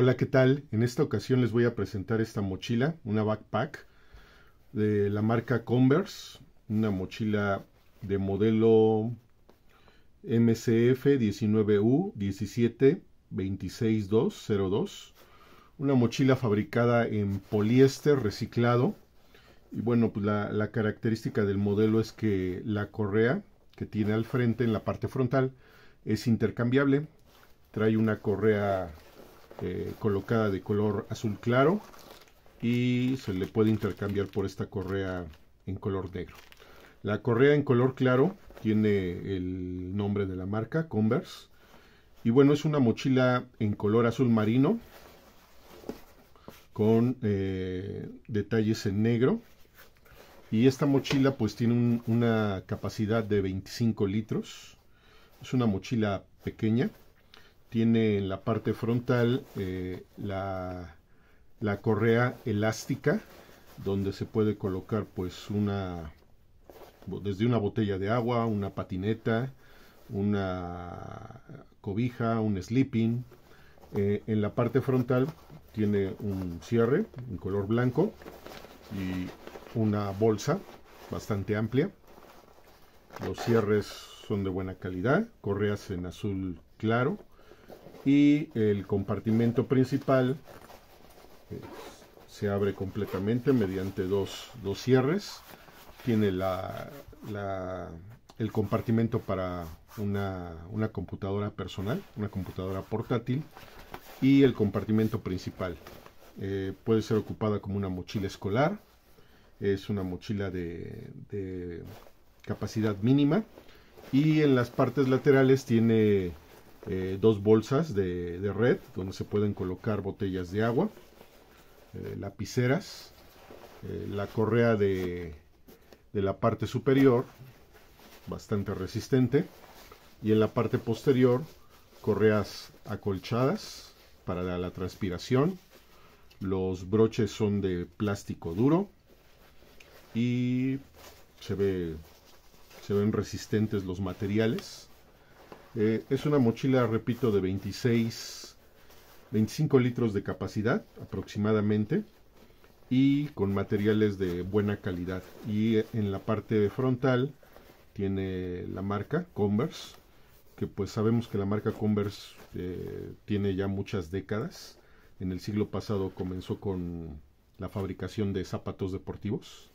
Hola, ¿qué tal? En esta ocasión les voy a presentar esta mochila, una backpack de la marca Converse, una mochila de modelo MCF 19U 1726202, una mochila fabricada en poliéster reciclado y bueno, pues la, la característica del modelo es que la correa que tiene al frente en la parte frontal es intercambiable, trae una correa eh, colocada de color azul claro y se le puede intercambiar por esta correa en color negro. La correa en color claro tiene el nombre de la marca Converse y bueno es una mochila en color azul marino con eh, detalles en negro y esta mochila pues tiene una capacidad de 25 litros es una mochila pequeña tiene en la parte frontal eh, la, la, correa elástica donde se puede colocar pues una desde una botella de agua, una patineta, una cobija, un sleeping. Eh, en la parte frontal tiene un cierre en color blanco y una bolsa bastante amplia. Los cierres son de buena calidad, correas en azul claro y el compartimento principal eh, se abre completamente mediante dos, cierres. Tiene la, el compartimento para una, computadora personal, una computadora portátil y el compartimento principal. Eh, puede ser ocupada como una mochila escolar. Es una mochila de, capacidad mínima. Y en las partes laterales tiene eh, dos bolsas de, red donde se pueden colocar botellas de agua, eh, lapiceras, eh, la correa de, la parte superior, bastante resistente, y en la parte posterior correas acolchadas para la, transpiración, los broches son de plástico duro y se ven resistentes los materiales eh, es una mochila, repito, de 26, 25 litros de capacidad aproximadamente y con materiales de buena calidad. Y eh, en la parte frontal tiene la marca Converse, que pues sabemos que la marca Converse eh, tiene ya muchas décadas. En el siglo pasado comenzó con la fabricación de zapatos deportivos,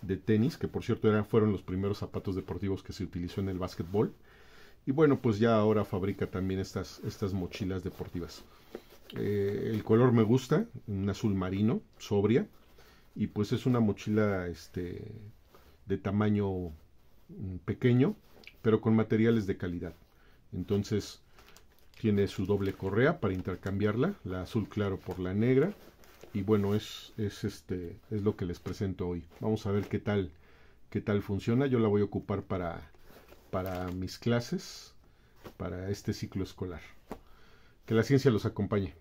de tenis, que por cierto eran, fueron los primeros zapatos deportivos que se utilizó en el básquetbol. Y bueno, pues ya ahora fabrica también estas, estas mochilas deportivas. Eh, el color me gusta, un azul marino, sobria. Y pues es una mochila este, de tamaño mm, pequeño, pero con materiales de calidad. Entonces tiene su doble correa para intercambiarla, la azul claro por la negra. Y bueno, es, es, este, es lo que les presento hoy. Vamos a ver qué tal, qué tal funciona. Yo la voy a ocupar para para mis clases, para este ciclo escolar. Que la ciencia los acompañe.